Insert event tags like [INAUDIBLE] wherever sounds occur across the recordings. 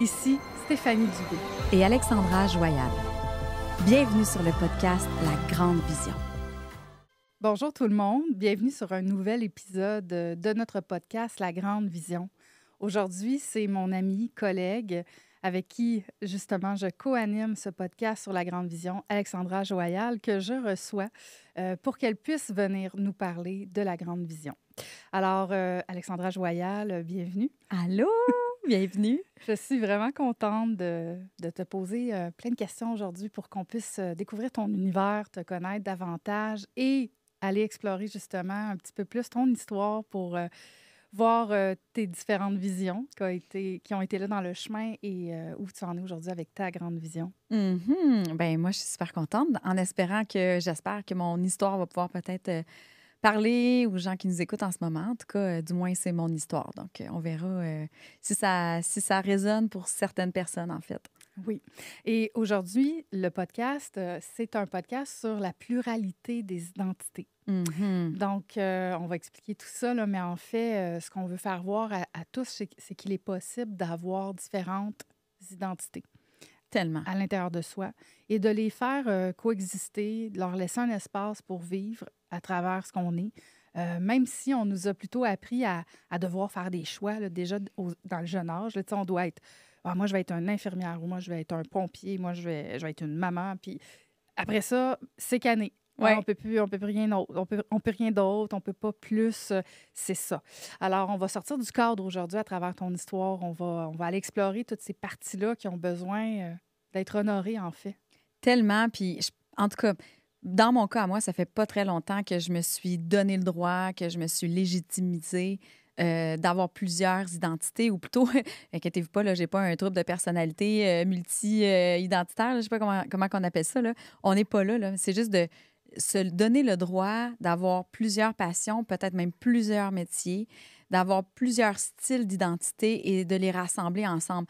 Ici Stéphanie Dubé et Alexandra Joyal. Bienvenue sur le podcast La Grande Vision. Bonjour tout le monde, bienvenue sur un nouvel épisode euh, de notre podcast La Grande Vision. Aujourd'hui, c'est mon ami, collègue, avec qui justement je co-anime ce podcast sur la Grande Vision, Alexandra Joyal, que je reçois euh, pour qu'elle puisse venir nous parler de la Grande Vision. Alors, euh, Alexandra Joyal, bienvenue. Allô! bienvenue. Je suis vraiment contente de, te poser euh, plein de questions aujourd'hui pour qu'on puisse euh, découvrir ton univers, te connaître davantage et aller explorer justement un petit peu plus ton histoire pour euh, voir tes différentes visions qui ont, été, qui ont été là dans le chemin et où tu en es aujourd'hui avec ta grande vision. Mm-hmm. Ben moi, je suis super contente en espérant que j'espère que mon histoire va pouvoir peut-être parler aux gens qui nous écoutent en ce moment. En tout cas, euh, du moins, c'est mon histoire. Donc, euh, on verra euh, si, ça, si ça résonne pour certaines personnes, en fait. Oui. Et aujourd'hui, le podcast, c'est un podcast sur la pluralité des identités. Mhm. Donc, on va expliquer tout ça, mais en fait, ce qu'on veut faire voir à, tous, c'est qu'il est possible d'avoir différentes identités. Tellement. À l'intérieur de soi. Et de les faire coexister, coexister, leur laisser un espace pour vivre à travers ce qu'on est. Euh, même si on nous a plutôt appris à, à devoir faire des choix, déjà dans le jeune âge, on doit être ah, moi, je vais être une infirmière ou moi, je vais être un pompier, moi, je vais, je vais être une maman. Puis après ça, c'est cané. On peut plus, on peut plus rien d'autre, on peut, on peut rien d'autre, on peut pas plus, euh, c'est ça. Alors, on va sortir du cadre aujourd'hui à travers ton histoire. On va, on va aller explorer toutes ces parties-là qui ont besoin euh, d'être honorées, en fait. Tellement, puis en tout cas, dans mon cas, moi, ça fait pas très longtemps que je me suis donné le droit, que je me suis légitimisée euh, d'avoir plusieurs identités, ou plutôt, [LAUGHS] inquiétez-vous pas, là, j'ai pas un trouble de personnalité euh, multi-identitaire, je sais pas comment, comment on appelle ça, là. On n'est pas là, là. C'est juste de se donner le droit d'avoir plusieurs passions, peut-être même plusieurs métiers, d'avoir plusieurs styles d'identité et de les rassembler ensemble.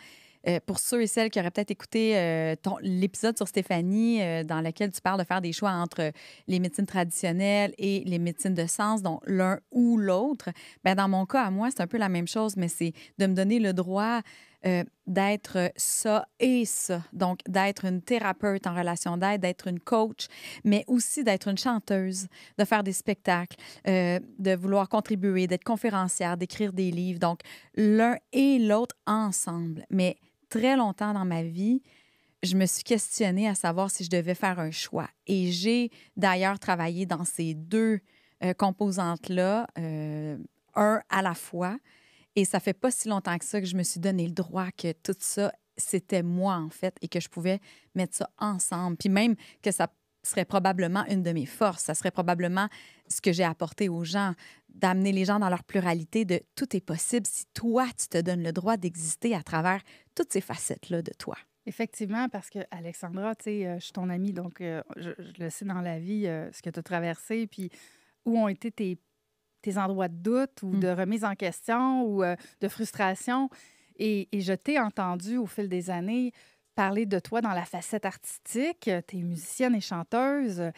Euh, pour ceux et celles qui auraient peut-être écouté euh, l'épisode sur Stéphanie, euh, dans lequel tu parles de faire des choix entre les médecines traditionnelles et les médecines de sens, donc l'un ou l'autre, ben, dans mon cas, à moi, c'est un peu la même chose, mais c'est de me donner le droit d'être ça et ça. Donc, d'être une thérapeute en relation d'aide, d'être une coach, mais aussi d'être une chanteuse, de faire des spectacles, de vouloir contribuer, d'être conférencière, d'écrire des livres. Donc, l'un et l'autre ensemble. Mais très longtemps dans ma vie, je me suis questionnée à savoir si je devais faire un choix. Et j'ai d'ailleurs travaillé dans ces deux euh, composantes-là, euh, un à la fois. Et ça fait pas si longtemps que ça que je me suis donné le droit que tout ça, c'était moi, en fait, et que je pouvais mettre ça ensemble. Puis même que ça serait probablement une de mes forces. Ça serait probablement ce que j'ai apporté aux gens, d'amener les gens dans leur pluralité, de tout est possible si toi, tu te donnes le droit d'exister à travers toutes ces facettes-là de toi. Effectivement, parce que Alexandra, tu sais, euh, je suis ton amie, donc euh, je, le sais dans la vie, euh, ce que tu as traversé, puis où ont été tes, endroits de doute ou mm. de remise en question ou de frustration. Et, je t'ai entendu au fil des années parler de toi dans la facette artistique. Tu es musicienne et chanteuse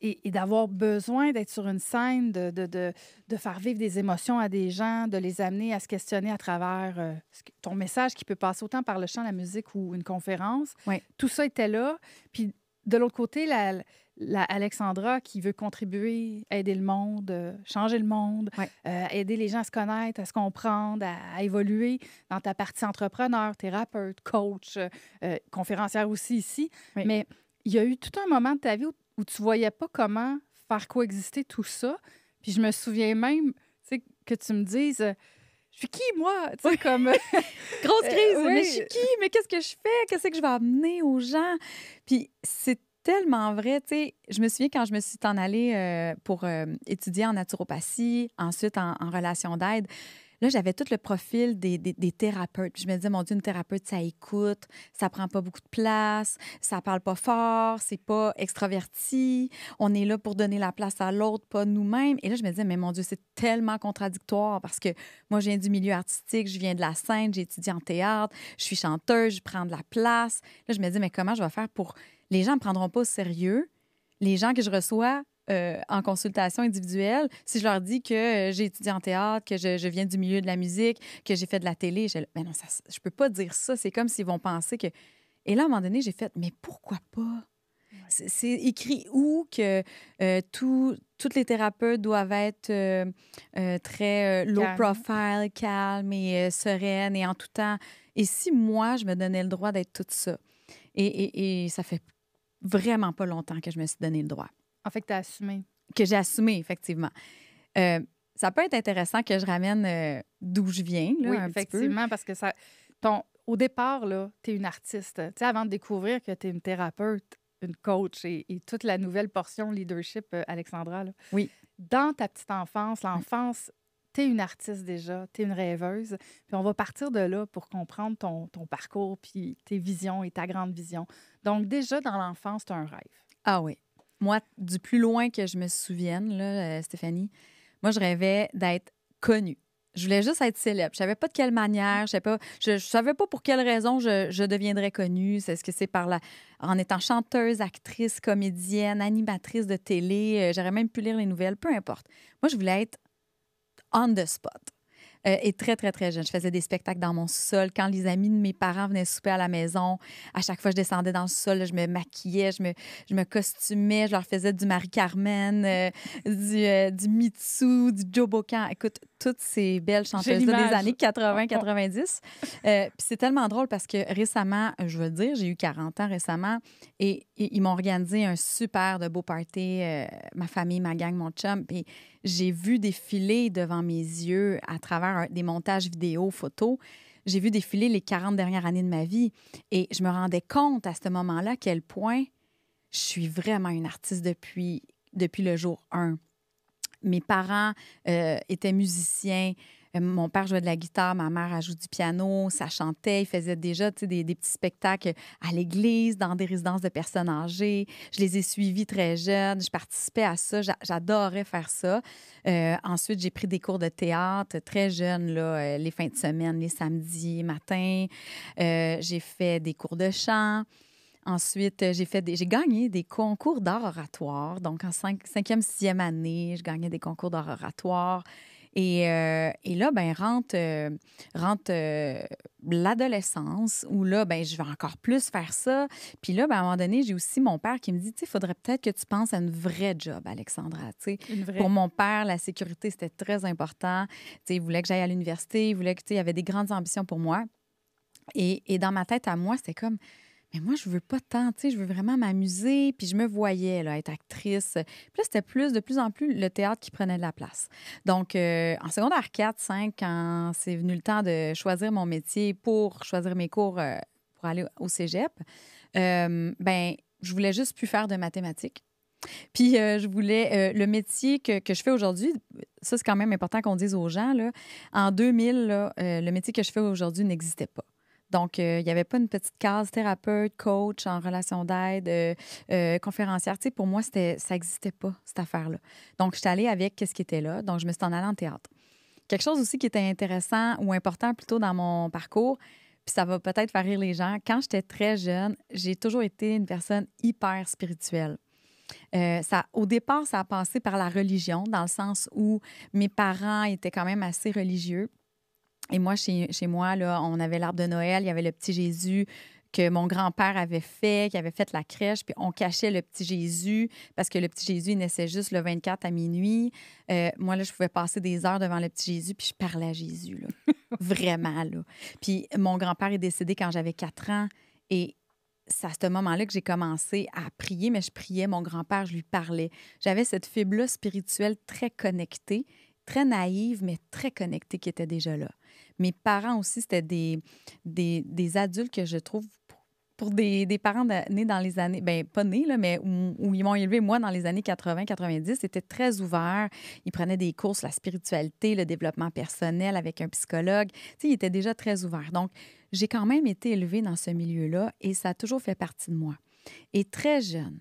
et, d'avoir besoin d'être sur une scène, de, de, de, de, faire vivre des émotions à des gens, de les amener à se questionner à travers euh, ton message qui peut passer autant par le chant, la musique ou une conférence. Tout ça était là. Puis de l'autre côté, la, Alexandra qui veut contribuer, aider le monde, euh, changer le monde, euh, aider les gens à se connaître, à se comprendre, à, évoluer dans ta partie entrepreneur, thérapeute, coach, conférencière aussi ici. Mais il y a eu tout un moment de ta vie où où tu voyais pas comment faire coexister tout ça. Puis je me souviens même que tu me dises euh, je suis qui, moi? Tu comme. Euh, [LAUGHS] Grosse euh, crise, mais je suis qui? Mais qu'est-ce que je fais? Qu'est-ce que je vais amener aux gens? Puis c'est tellement vrai, tu sais. Je me souviens quand je me suis en allée pour étudier en naturopathie, ensuite en, en relation d'aide, Là, j'avais tout le profil des, thérapeutes. Je me disais, mon Dieu, une thérapeute, ça écoute, ça prend pas beaucoup de place, ça parle pas fort, c'est pas extraverti, on est là pour donner la place à l'autre, pas nous-mêmes. Et là, je me disais, mais mon Dieu, c'est tellement contradictoire parce que moi, je viens du milieu artistique, je viens de la scène, j'étudie en théâtre, je suis chanteuse, je prends de la place. Là, je me disais, mais comment je vais faire pour. Les gens ne me prendront pas au sérieux. Les gens que je reçois, euh, en consultation individuelle, si je leur dis que euh, j'ai étudié en théâtre, que je, viens du milieu de la musique, que j'ai fait de la télé, je, ben je peux pas dire ça. C'est comme s'ils vont penser que. Et là, à un moment donné, j'ai fait, mais pourquoi pas? C'est écrit où que euh, toutes les thérapeutes doivent être euh, très low profile, calmes et sereines et en tout temps. Et si moi, je me donnais le droit d'être tout ça? et, ça fait vraiment pas longtemps que je me suis donné le droit. En ah, fait, tu as assumé. Que j'ai assumé, effectivement. Euh, ça peut être intéressant que je ramène euh, d'où je viens. Là, oui, effectivement, parce que ça, ton, au départ, tu es une artiste. Tu sais, avant de découvrir que tu es une thérapeute, une coach et, toute la nouvelle portion leadership, euh, Alexandra. Là. Oui. Dans ta petite enfance, l'enfance, tu es une artiste déjà, tu es une rêveuse. Puis on va partir de là pour comprendre ton, ton parcours, puis tes visions et ta grande vision. Donc, déjà dans l'enfance, tu as un rêve. Ah oui. Moi, du plus loin que je me souvienne, là, euh, Stéphanie, moi, je rêvais d'être connue. Je voulais juste être célèbre. Je savais pas de quelle manière, je savais pas, je, savais pas pour quelle raison je, deviendrais connue. C'est ce que c'est par la, en étant chanteuse, actrice, comédienne, animatrice de télé. Euh, j'aurais même pu lire les nouvelles, peu importe. Moi, je voulais être on the spot et euh, très, très, très jeune. Je faisais des spectacles dans mon sol. Quand les amis de mes parents venaient souper à la maison, à chaque fois, je descendais dans le sol, je me maquillais, je me, je me costumais, je leur faisais du Marie-Carmen, euh, du, euh, du Mitsu, du Joe Bocan. Écoute, toutes ces belles chanteuses des années 80-90. Euh, puis c'est tellement drôle parce que récemment, je veux dire, j'ai eu 40 ans récemment et, ils m'ont organisé un super de beau party, euh, ma famille, ma gang, mon chum. Puis j'ai vu défiler devant mes yeux à travers des montages vidéo, photos j'ai vu défiler les 40 dernières années de ma vie et je me rendais compte à ce moment-là à quel point je suis vraiment une artiste depuis, depuis le jour 1. Mes parents euh, étaient musiciens. Euh, mon père jouait de la guitare, ma mère jouait du piano, ça chantait, Ils faisaient déjà des, petits spectacles à l'église, dans des résidences de personnes âgées. Je les ai suivis très jeunes, je participais à ça, j'adorais faire ça. Euh, ensuite, j'ai pris des cours de théâtre très jeune, là, les fins de semaine, les samedis matin. j'ai fait des cours de chant. Ensuite, euh, j'ai fait j'ai gagné des concours d'art oratoire. Donc, en cinquième, sixième année, je gagnais des concours d'art oratoire. Et, euh, et, là, ben, rentre, euh, rentre l'adolescence où là, ben, je vais encore plus faire ça. Puis là, ben, à un moment donné, j'ai aussi mon père qui me dit, tu sais, il faudrait peut-être que tu penses à une vraie job, Alexandra. Tu sais, pour mon père, la sécurité, c'était très important. Tu sais, il voulait que j'aille à l'université, il voulait que, tu sais, il avait des grandes ambitions pour moi. Et, et dans ma tête à moi, c'était comme, mais moi, je veux pas tant, tu sais, je veux vraiment m'amuser. Puis je me voyais là, être actrice. Puis là, c'était plus, de plus en plus le théâtre qui prenait de la place. Donc, euh, en secondaire 4, 5, quand c'est venu le temps de choisir mon métier pour choisir mes cours euh, pour aller au cégep, euh, ben je voulais juste plus faire de mathématiques. Puis je voulais le métier que, je fais aujourd'hui, ça c'est quand même important qu'on dise aux gens, là, en 2000, là, le métier que je fais aujourd'hui n'existait pas. Donc, euh, il n'y avait pas une petite case thérapeute, coach en relation d'aide, euh, euh, conférencière. Tu sais, pour moi, c'était, ça n'existait pas, cette affaire-là. Donc, je suis allée avec ce qui était là. Donc, je me suis en allée en théâtre. Quelque chose aussi qui était intéressant ou important plutôt dans mon parcours, puis ça va peut-être faire rire les gens. Quand j'étais très jeune, j'ai toujours été une personne hyper spirituelle. ça, au départ, ça a passé par la religion, dans le sens où mes parents étaient quand même assez religieux. Et moi, chez, moi, là, on avait l'arbre de Noël, il y avait le petit Jésus que mon grand-père avait fait, qui avait fait la crèche, puis on cachait le petit Jésus parce que le petit Jésus il naissait juste le 24 à minuit. Euh, moi, là, je pouvais passer des heures devant le petit Jésus, puis je parlais à Jésus, [LAUGHS] vraiment. Là. Puis mon grand-père est décédé quand j'avais 4 ans et c'est à ce moment-là que j'ai commencé à prier, mais je priais mon grand-père, je lui parlais. J'avais cette fibre-là spirituelle très connectée très naïve, mais très connectée qui était déjà là. Mes parents aussi, c'était des, des, adultes que je trouve pour des, des parents nés dans les années, ben pas nés, mais où, ils m'ont élevé, moi, dans les années 80-90, c'était très ouvert. Ils prenaient des cours sur la spiritualité, le développement personnel avec un psychologue. Tu sais, ils étaient déjà très ouverts. Donc, j'ai quand même été élevée dans ce milieu-là et ça a toujours fait partie de moi. Et très jeune,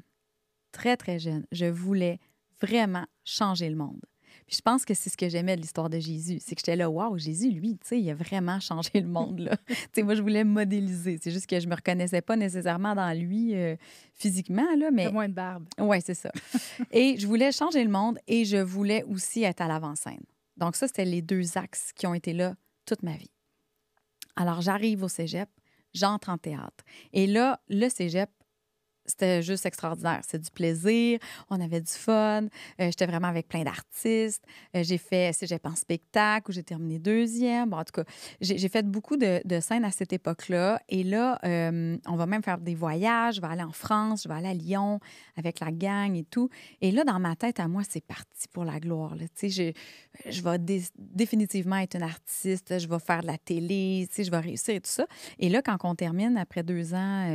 très, très jeune, je voulais vraiment changer le monde je pense que c'est ce que j'aimais de l'histoire de Jésus. C'est que j'étais là, waouh, Jésus, lui, tu sais, il a vraiment changé le monde. Là. [LAUGHS] moi, je voulais modéliser. C'est juste que je me reconnaissais pas nécessairement dans lui euh, physiquement. Là, mais... moins de barbe. Oui, c'est ça. [LAUGHS] et je voulais changer le monde et je voulais aussi être à l'avant-scène. Donc, ça, c'était les deux axes qui ont été là toute ma vie. Alors, j'arrive au cégep, j'entre en théâtre. Et là, le cégep, c'était juste extraordinaire. C'est du plaisir, on avait du fun, euh, j'étais vraiment avec plein d'artistes. Euh, j'ai fait pas un spectacle où j'ai terminé deuxième. Bon, en tout cas, j'ai fait beaucoup de, scènes à cette époque-là. Et là, euh, on va même faire des voyages. Je vais aller en France, je vais aller à Lyon avec la gang et tout. Et là, dans ma tête, à moi, c'est parti pour la gloire. Là. Je, je vais définitivement être une artiste, je vais faire de la télé, je vais réussir et tout ça. Et là, quand on termine après deux ans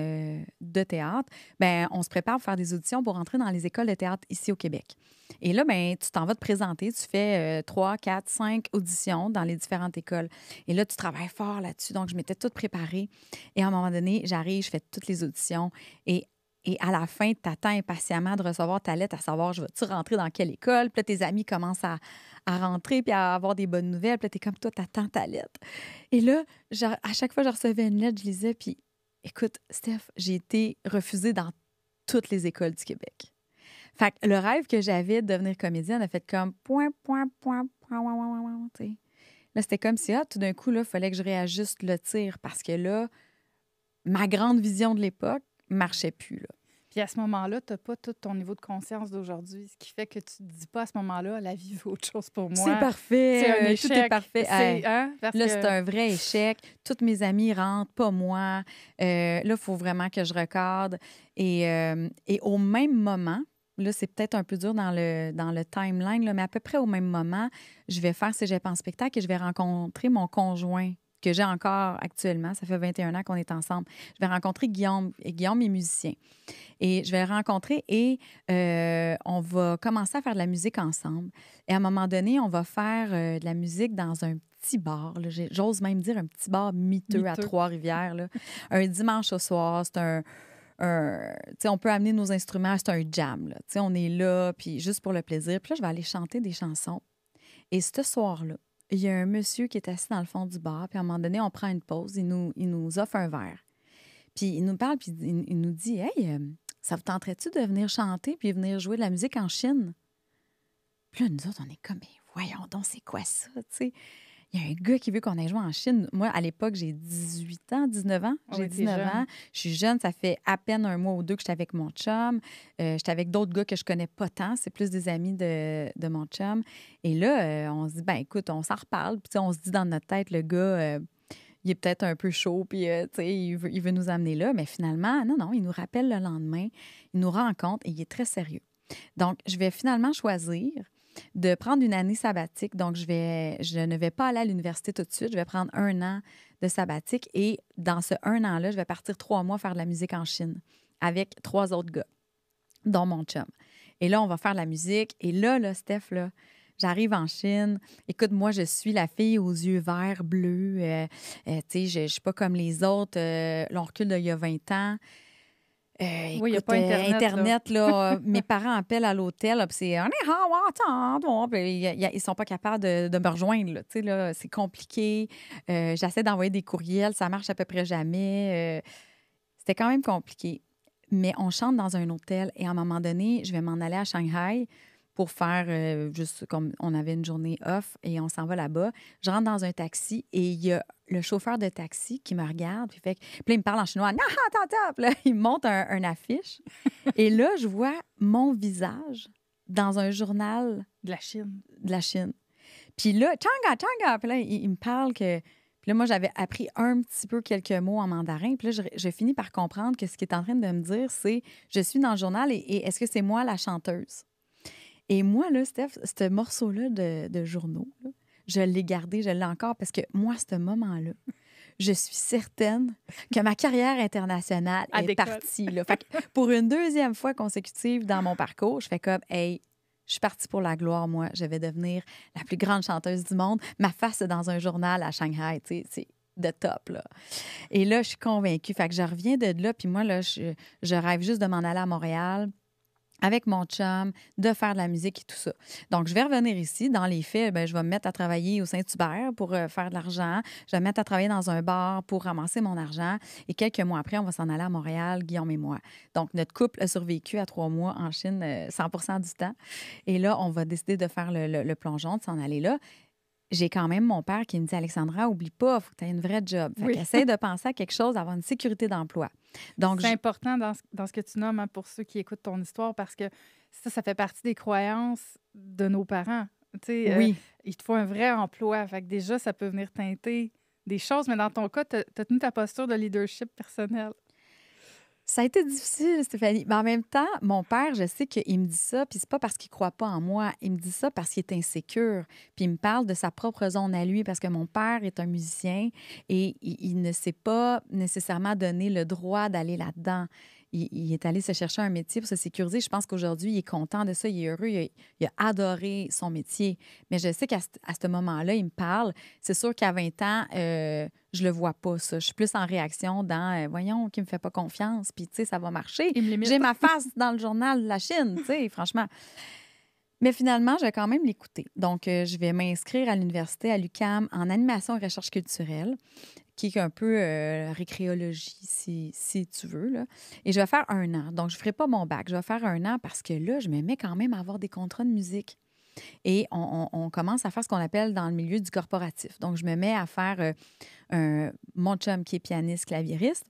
de théâtre, ben, on se prépare pour faire des auditions pour rentrer dans les écoles de théâtre ici au Québec. Et là, ben, tu t'en vas te présenter, tu fais euh, trois, quatre, cinq auditions dans les différentes écoles. Et là, tu travailles fort là-dessus. Donc, je m'étais toute préparée. Et à un moment donné, j'arrive, je fais toutes les auditions. Et à la fin, tu attends impatiemment de recevoir ta lettre à savoir, je vais-tu rentrer dans quelle école? Puis là, tes amis commencent à, rentrer puis à avoir des bonnes nouvelles. Puis là, t'es comme toi, t'attends ta lettre. Et là, à chaque fois je recevais une lettre, je lisais, puis Écoute, Steph, j'ai été refusée dans toutes les écoles du Québec. Fait que le rêve que j'avais de devenir comédienne a fait comme point, point, point, point, Là, c'était comme si, ah, tout d'un coup, là, fallait que je réajuste le tir parce que là, ma grande vision de l'époque marchait plus, là. Puis à ce moment-là, tu n'as pas tout ton niveau de conscience d'aujourd'hui, ce qui fait que tu ne te dis pas à ce moment-là, la vie vaut autre chose pour moi. C'est parfait. C'est un échec. Tout est parfait. Hein, là, c'est un vrai échec. Toutes mes amies rentrent, pas moi. Euh, là, il faut vraiment que je recorde. Et, euh, et au même moment, là, c'est peut-être un peu dur dans le, dans le timeline, là, mais à peu près au même moment, je vais faire j'ai en spectacle et je vais rencontrer mon conjoint que j'ai encore actuellement. Ça fait 21 ans qu'on est ensemble. Je vais rencontrer Guillaume. Et Guillaume est musicien. Et je vais le rencontrer et euh, on va commencer à faire de la musique ensemble. Et à un moment donné, on va faire euh, de la musique dans un petit bar. J'ose même dire un petit bar miteux, à Trois-Rivières. un dimanche au soir, c'est un. sais, on peut amener nos instruments, c'est un jam. Là. On est là, puis juste pour le plaisir. Puis là, je vais aller chanter des chansons. Et ce soir-là, il y a un monsieur qui est assis dans le fond du bar, puis à un moment donné, on prend une pause, il nous, il nous offre un verre. Puis il nous parle, puis il, nous dit Hey, euh, ça vous tenterait-tu de venir chanter puis venir jouer de la musique en Chine? Puis là, nous autres, on est comme Mais voyons donc, c'est quoi ça, tu sais? il y a un gars qui veut qu'on aille jouer en Chine. Moi, à l'époque, j'ai 18 ans, 19 ans. J'ai 19 ans. Je suis jeune. Ça fait à peine un mois ou deux que j'étais avec mon chum. Euh, j'étais avec d'autres gars que je connais pas tant. C'est plus des amis de, de mon chum. Et là, euh, on se dit, ben écoute, on s'en reparle. Puis on se dit dans notre tête, le gars... Euh, il est peut-être un peu chaud, puis euh, il, veut, il, veut, nous amener là. Mais finalement, non, non, il nous rappelle le lendemain, il nous rencontre et il est très sérieux. Donc, je vais finalement choisir de prendre une année sabbatique. Donc, je, vais, je ne vais pas aller à l'université tout de suite. Je vais prendre un an de sabbatique et dans ce un an-là, je vais partir trois mois faire de la musique en Chine avec trois autres gars, dont mon chum. Et là, on va faire de la musique. Et là, là, Steph, là, J'arrive en Chine. Écoute, moi, je suis la fille aux yeux verts, bleus. Euh, euh, tu sais, je ne suis pas comme les autres. Euh, L'on recule d'il y a 20 ans. Euh, oui, il n'y a pas euh, Internet. là. [LAUGHS] Euh, mes parents appellent à l'hôtel, c'est Ils ne sont pas capables de, me rejoindre. Là, c'est compliqué. j'essaie d'envoyer des courriels, ça marche à peu près jamais. c'était quand même compliqué. Mais on chante dans un hôtel et à un moment donné, je vais m'en aller à Shanghai pour faire euh, juste comme on avait une journée off et on s'en va là-bas. Je rentre dans un taxi et il y a le chauffeur de taxi qui me regarde. Puis, fait, puis il me parle en chinois. Non, attends, [LAUGHS] il monte un, affiche. [LAUGHS] et là, je vois mon visage dans un journal. De la Chine. De la Chine. Puis là, Changa, Changa. Puis là, il, me parle que. Puis là, moi, j'avais appris un petit peu quelques mots en mandarin. Puis là, je finis par comprendre que ce qu'il est en train de me dire, c'est je suis dans le journal et est-ce que c'est moi la chanteuse? Et moi, là, Steph, ce morceau-là de, journaux, je l'ai gardé, je l'ai encore parce que moi, à ce moment-là, je suis certaine que ma carrière internationale est partie. pour une deuxième fois consécutive dans mon parcours, je fais comme, hey, je suis partie pour la gloire, moi. Je vais devenir la plus grande chanteuse du monde. Ma face dans un journal à Shanghai, tu sais, c'est de top, là. Et là, je suis convaincue. Fait que je reviens de là, puis moi, là, je, je rêve juste de m'en aller à Montréal avec mon chum, de faire de la musique et tout ça. Donc, je vais revenir ici. Dans les faits, ben, je vais me mettre à travailler au Saint-Hubert pour euh, faire de l'argent. Je vais me mettre à travailler dans un bar pour ramasser mon argent. Et quelques mois après, on va s'en aller à Montréal, Guillaume et moi. Donc, notre couple a survécu à trois mois en Chine 100 euh, du temps. Et là, on va décider de faire le, le plongeon, de s'en aller là j'ai quand même mon père qui me dit Alexandra, oublie pas, faut que tu aies une vraie job. Fait de [LAUGHS] penser à quelque chose, avant une sécurité d'emploi. Donc, c'est important dans ce, que tu nommes hein, pour ceux qui écoutent ton histoire parce que ça, ça fait partie des croyances de nos parents. Tu sais, euh, il te faut un vrai emploi. Fait que déjà, ça peut venir teinter des choses, mais dans ton cas, tu tenu ta posture de leadership personnel. Ça a été difficile, Stéphanie. Mais en même temps, mon père, je sais qu'il me dit ça, puis c'est pas parce qu'il croit pas en moi. Il me dit ça parce qu'il est insécure. Puis il me parle de sa propre zone à lui, parce que mon père est un musicien et il, ne s'est pas nécessairement donné le droit d'aller là-dedans il, est allé se chercher un métier pour se sécuriser. Je pense qu'aujourd'hui, il est content de ça, il est heureux, il a, adoré son métier. Mais je sais qu'à ce moment-là, il me parle. C'est sûr qu'à 20 ans, euh, je le vois pas, ça. Je suis plus en réaction dans euh, voyons, qui me fait pas confiance, puis tu sais, ça va marcher. J'ai ma face [LAUGHS] dans le journal de la Chine, tu sais, franchement. Mais finalement, je vais quand même l'écouter. Donc, euh, je vais m'inscrire à l'université à l'UCAM en animation et recherche culturelle qui est un peu euh, récréologie, si, tu veux. Là. Et je vais faire un an. Donc, je ne ferai pas mon bac. Je vais faire un an parce que là, je me mets quand même à avoir des contrats de musique. Et on, commence à faire ce qu'on appelle dans le milieu du corporatif. Donc, je me mets à faire euh, un, mon chum qui est pianiste, claviériste.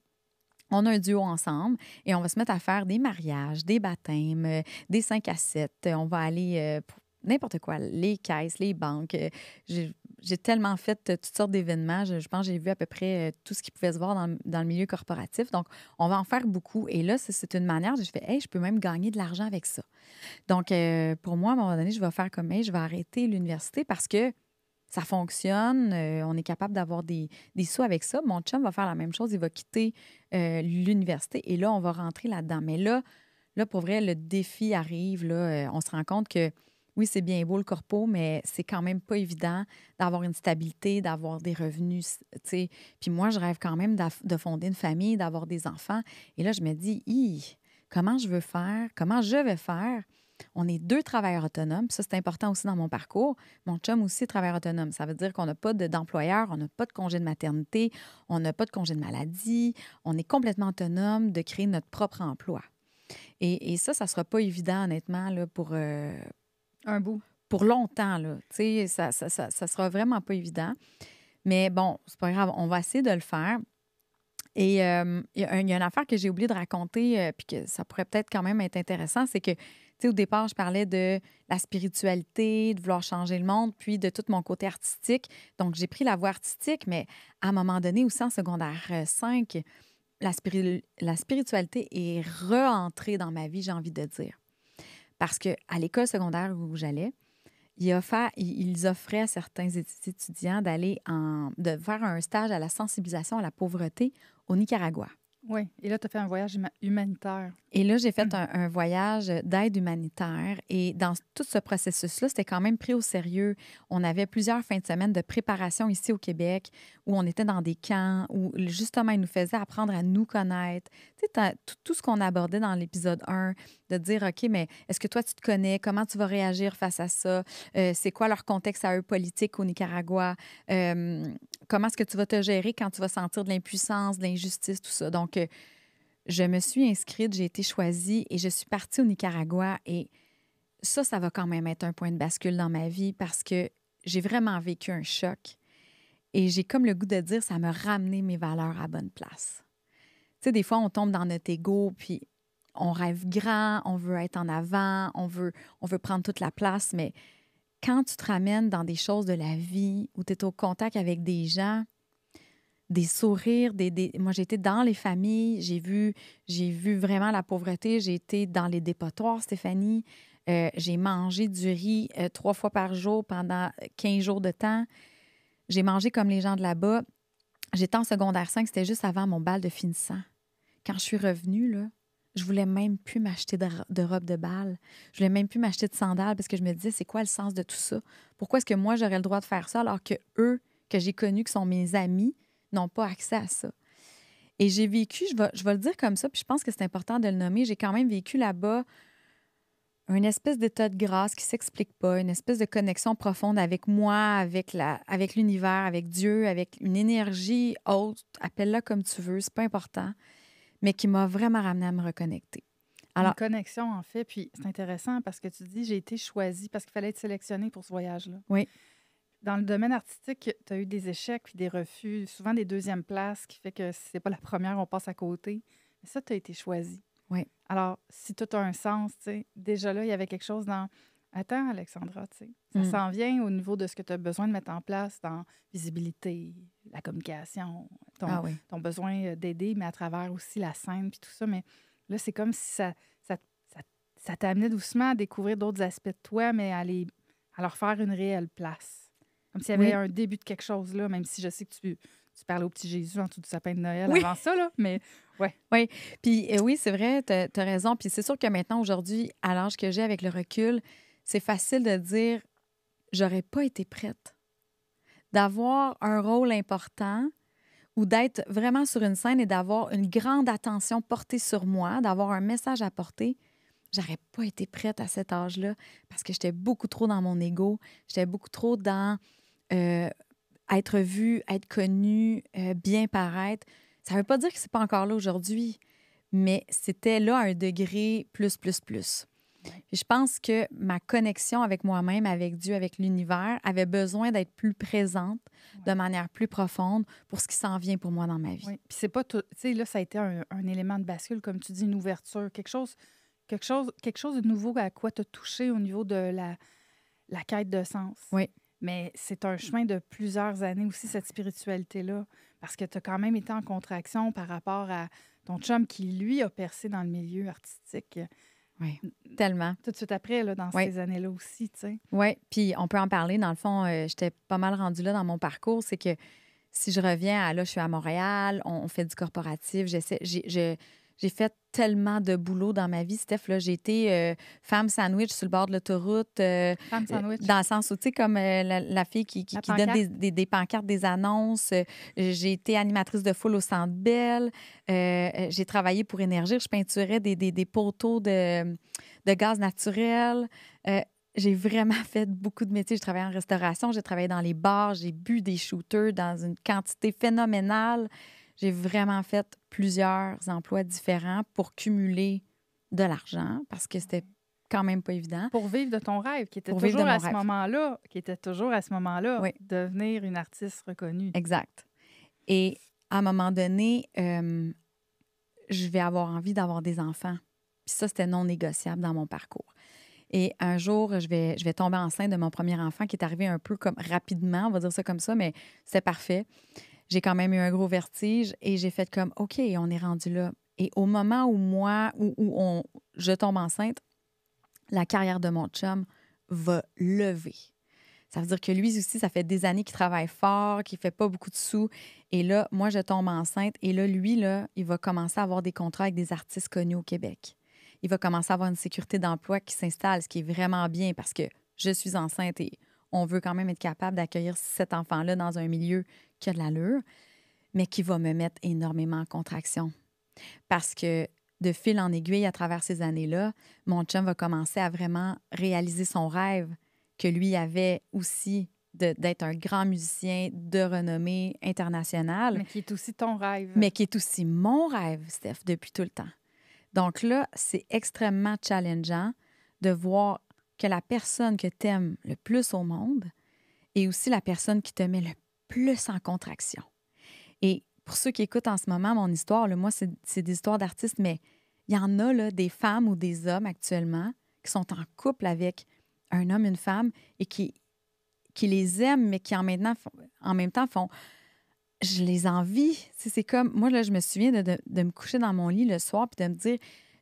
On a un duo ensemble et on va se mettre à faire des mariages, des baptêmes, euh, des 5 à 7. On va aller n'importe quoi, les caisses, les banques. Euh, j'ai tellement fait euh, toutes sortes d'événements. Je, pense que j'ai vu à peu près euh, tout ce qui pouvait se voir dans, le milieu corporatif. Donc, on va en faire beaucoup. Et là, c'est une manière, je fais, hey, je peux même gagner de l'argent avec ça. Donc, pour moi, à un moment donné, je vais faire comme, hey, je vais arrêter l'université parce que ça fonctionne, on est capable d'avoir des, sous avec ça. Mon chum va faire la même chose, il va quitter l'université et là, on va rentrer là-dedans. Mais là, là, pour vrai, le défi arrive. Là, on se rend compte que oui, c'est bien beau le corpo, mais c'est quand même pas évident d'avoir une stabilité, d'avoir des revenus. Puis moi, je rêve quand même de fonder une famille, d'avoir des enfants. Et là, je me dis, comment je veux faire, comment je vais faire. On est deux travailleurs autonomes. Ça, c'est important aussi dans mon parcours. Mon chum aussi travailleur autonome. Ça veut dire qu'on n'a pas d'employeur, on n'a pas de congé de maternité, on n'a pas de congé de maladie. On est complètement autonome de créer notre propre emploi. Et, ça, ça sera pas évident, honnêtement, pour, euh, un bout. Pour longtemps, là. Tu sais, ça, ça, ça, ça, sera vraiment pas évident. Mais bon, c'est pas grave, on va essayer de le faire. Et euh, il y, a une affaire que j'ai oublié de raconter, euh, puis que ça pourrait peut-être quand même être intéressant, c'est que, tu sais, au départ, je parlais de la spiritualité, de vouloir changer le monde, puis de tout mon côté artistique. Donc, j'ai pris la voie artistique, mais à un moment donné, aussi en secondaire 5, euh, la, la spiritualité est re dans ma vie, j'ai envie de dire. Parce qu'à l'école secondaire où j'allais, ils, offraient, à certains étudiants d'aller de faire un stage à la sensibilisation à la pauvreté au Nicaragua. Oui, et là, tu as fait un voyage humanitaire. Et là, j'ai fait hum. un, voyage d'aide humanitaire. Et dans tout ce processus-là, c'était quand même pris au sérieux. On avait plusieurs fins de semaine de préparation ici au Québec où on était dans des camps, où justement, ils nous faisaient apprendre à nous connaître. Tu sais, tout, ce qu'on abordait dans l'épisode 1, de dire, OK, mais est-ce que toi, tu te connais? Comment tu vas réagir face à ça? Euh, c'est quoi leur contexte à eux politique au Nicaragua? Euh, comment est-ce que tu vas te gérer quand tu vas sentir de l'impuissance, de l'injustice, tout ça. Donc, euh, je me suis inscrite, j'ai été choisie et je suis partie au Nicaragua. Et ça, ça va quand même être un point de bascule dans ma vie parce que j'ai vraiment vécu un choc. Et j'ai comme le goût de dire, ça m'a ramené mes valeurs à bonne place. Tu sais, des fois, on tombe dans notre ego, puis on rêve grand, on veut être en avant, on veut, on veut prendre toute la place, mais quand tu te ramènes dans des choses de la vie, où tu es au contact avec des gens, des sourires, des, des... moi j'étais dans les familles, j'ai vu, j'ai vu vraiment la pauvreté, j'ai été dans les dépotoirs, Stéphanie, euh, j'ai mangé du riz euh, trois fois par jour pendant 15 jours de temps, j'ai mangé comme les gens de là-bas. J'étais en secondaire 5, c'était juste avant mon bal de finissant. Quand je suis revenue, là, je voulais même plus m'acheter de, robe de bal. Je voulais même plus m'acheter de sandales parce que je me disais, c'est quoi le sens de tout ça? Pourquoi est-ce que moi, j'aurais le droit de faire ça alors que eux, que j'ai connus, qui sont mes amis, n'ont pas accès à ça? Et j'ai vécu, je vais, le dire comme ça, puis je pense que c'est important de le nommer, j'ai quand même vécu là-bas une espèce d'état de grâce qui s'explique pas, une espèce de connexion profonde avec moi, avec avec l'univers, avec Dieu, avec une énergie haute, appelle-la comme tu veux, c'est pas important mais qui m'a vraiment ramenée à me reconnecter. Alors, une connexion, en fait. Puis c'est intéressant parce que tu dis, j'ai été choisie parce qu'il fallait être sélectionnée pour ce voyage-là. Oui. Dans le domaine artistique, tu as eu des échecs puis des refus, souvent des deuxièmes places, qui fait que si c'est pas la première, on passe à côté. Mais ça, tu as été choisie. Oui. Alors, si tout a un sens, tu sais, déjà là, il y avait quelque chose dans. Attends, Alexandra, tu sais, ça mm. s'en vient au niveau de ce que tu as besoin de mettre en place dans visibilité, la communication, ah ton, besoin euh, d'aider, mais à travers aussi la scène, puis tout ça. Mais là, c'est comme si ça, ça, ça, t'amenait doucement à découvrir d'autres aspects de toi, mais à, les, à leur faire une réelle place. Comme s'il y avait un début de quelque chose, là, même si je sais que tu, tu parlais au petit Jésus en dessous du sapin de Noël avant ça, là, mais ouais. Oui, puis euh, oui, c'est vrai, tu as, as, raison. Puis c'est sûr que maintenant, aujourd'hui, à l'âge que j'ai avec le recul, c'est facile de dire j'aurais pas été prête. D'avoir un rôle important, ou d'être vraiment sur une scène et d'avoir une grande attention portée sur moi, d'avoir un message à porter, j'aurais pas été prête à cet âge-là parce que j'étais beaucoup trop dans mon ego, j'étais beaucoup trop dans euh, être vue, être connue, euh, bien paraître. Ça ne veut pas dire que c'est pas encore là aujourd'hui, mais c'était là à un degré plus, plus, plus je pense que ma connexion avec moi-même, avec Dieu, avec l'univers, avait besoin d'être plus présente de manière plus profonde pour ce qui s'en vient pour moi dans ma vie. Puis c'est pas tout. Tu sais, là, ça a été un, élément de bascule, comme tu dis, une ouverture, quelque chose, quelque chose, de nouveau à quoi tu as touché au niveau de la, quête de sens. Oui. Mais c'est un chemin de plusieurs années aussi, cette spiritualité-là, parce que tu as quand même été en contraction par rapport à ton chum qui, lui, a percé dans le milieu artistique. Oui. Tellement. Tout de suite après, là, dans ces années-là aussi, tu sais. Oui, puis on peut en parler. Dans le fond, euh, j'étais pas mal rendue là dans mon parcours. C'est que si je reviens à là, je suis à Montréal, on, fait du corporatif, j'essaie, je, j'ai fait tellement de boulot dans ma vie, Steph. Là, j'ai été euh, femme sandwich sur le bord de l'autoroute. Euh, femme euh, sandwich. Dans le sens où, tu sais, comme la, fille qui, donne des, pancartes, des annonces. j'ai été animatrice de foule au Centre Belle. j'ai travaillé pour Énergir. Je peinturais des, poteaux de, de, gaz naturel j'ai vraiment [LAUGHS] fait beaucoup de métiers. J'ai travaillé en restauration, j'ai travaillé dans les bars, j'ai bu des shooters dans une quantité phénoménale. J'ai vraiment fait plusieurs emplois différents pour cumuler de l'argent parce que c'était quand même pas évident. Pour vivre de ton rêve, qui était toujours à ce moment-là, qui était toujours à ce moment-là, devenir une artiste reconnue. Exact. Et à un moment donné, euh, je vais avoir envie d'avoir des enfants. Puis ça, c'était non négociable dans mon parcours. Et un jour, je vais, je vais tomber enceinte de mon premier enfant qui est arrivé un peu comme rapidement, on va dire ça comme ça, mais c'est parfait j'ai quand même eu un gros vertige et j'ai fait comme, OK, on est rendu là. Et au moment où moi, où, on, je tombe enceinte, la carrière de mon chum va lever. Ça veut dire que lui aussi, ça fait des années qu'il travaille fort, qu'il fait pas beaucoup de sous. Et là, moi, je tombe enceinte. Et là, lui, là, il va commencer à avoir des contrats avec des artistes connus au Québec. Il va commencer à avoir une sécurité d'emploi qui s'installe, ce qui est vraiment bien parce que je suis enceinte et on veut quand même être capable d'accueillir cet enfant-là dans un milieu qui a de l'allure, mais qui va me mettre énormément en contraction. Parce que de fil en aiguille, à travers ces années-là, mon chum va commencer à vraiment réaliser son rêve que lui avait aussi d'être un grand musicien de renommée internationale. Mais qui est aussi ton rêve. Mais qui est aussi mon rêve, Steph, depuis tout le temps. Donc là, c'est extrêmement challengeant de voir que la personne que tu aimes le plus au monde est aussi la personne qui te met le plus en contraction. Et pour ceux qui écoutent en ce moment mon histoire, moi, c'est des histoires d'artistes, mais il y en a là, des femmes ou des hommes actuellement qui sont en couple avec un homme, une femme, et qui, qui les aiment, mais qui en, en même temps font je les envie. C'est comme, moi, là, je me souviens de, me coucher dans mon lit le soir puis de me dire,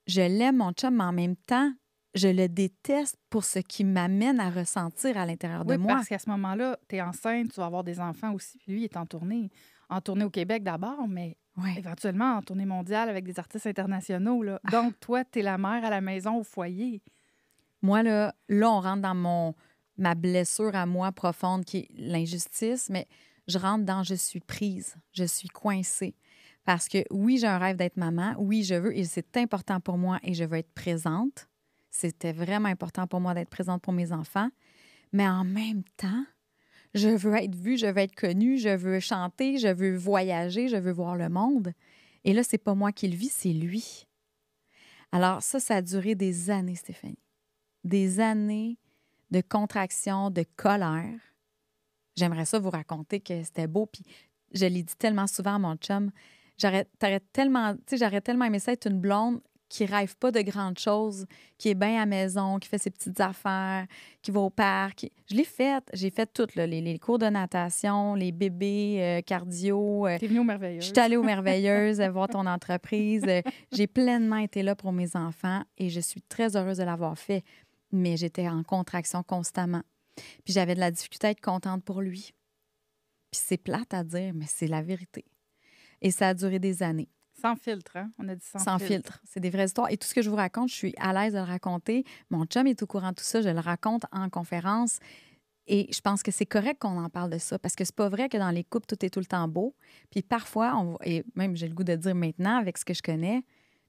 je l'aime, mon chum, mais en même temps, je le déteste pour ce qui m'amène à ressentir à l'intérieur de moi. Parce qu'à ce moment-là, tu es enceinte, tu vas avoir des enfants aussi. lui, il est en tournée. En tournée au Québec d'abord, mais éventuellement en tournée mondiale avec des artistes internationaux. Ah. Donc, toi, tu es la mère à la maison, au foyer. Moi, là, là, on rentre dans mon ma blessure à moi profonde qui est l'injustice, mais je rentre dans je suis prise, je suis coincée. Parce que oui, j'ai un rêve d'être maman, oui, je veux, et c'est important pour moi et je veux être présente c'était vraiment important pour moi d'être présente pour mes enfants. Mais en même temps, je veux être vue, je veux être connue, je veux chanter, je veux voyager, je veux voir le monde. Et là, c'est pas moi qui le vis, c'est lui. Alors ça, ça a duré des années, Stéphanie. Des années de contraction, de colère. J'aimerais ça vous raconter que c'était beau. Puis je l'ai dit tellement souvent à mon chum, j'aurais tellement, tellement aimé ça être une blonde qui rêve pas de grandes choses, qui est bien à maison, qui fait ses petites affaires, qui va au parc. Je l'ai faite. J'ai fait toutes, les, cours de natation, les bébés, euh, cardio. Euh, T'es venue aux merveilleuses. Je suis allée aux merveilleuses [LAUGHS] euh, voir ton entreprise. Euh, j'ai pleinement été là pour mes enfants et je suis très heureuse de l'avoir fait. Mais j'étais en contraction constamment. Puis j'avais de la difficulté à être contente pour lui. Puis c'est plate à dire, mais c'est la vérité. Et ça a duré des années. Sans filtre, hein? On a dit sans, sans filtre. C'est des vraies histoires. Et tout ce que je vous raconte, je suis à l'aise de le raconter. Mon chum est au courant de tout ça. Je le raconte en conférence. Et je pense que c'est correct qu'on en parle de ça parce que c'est pas vrai que dans les coupes tout est tout le temps beau. Puis parfois, on, et même j'ai le goût de dire maintenant, avec ce que je connais,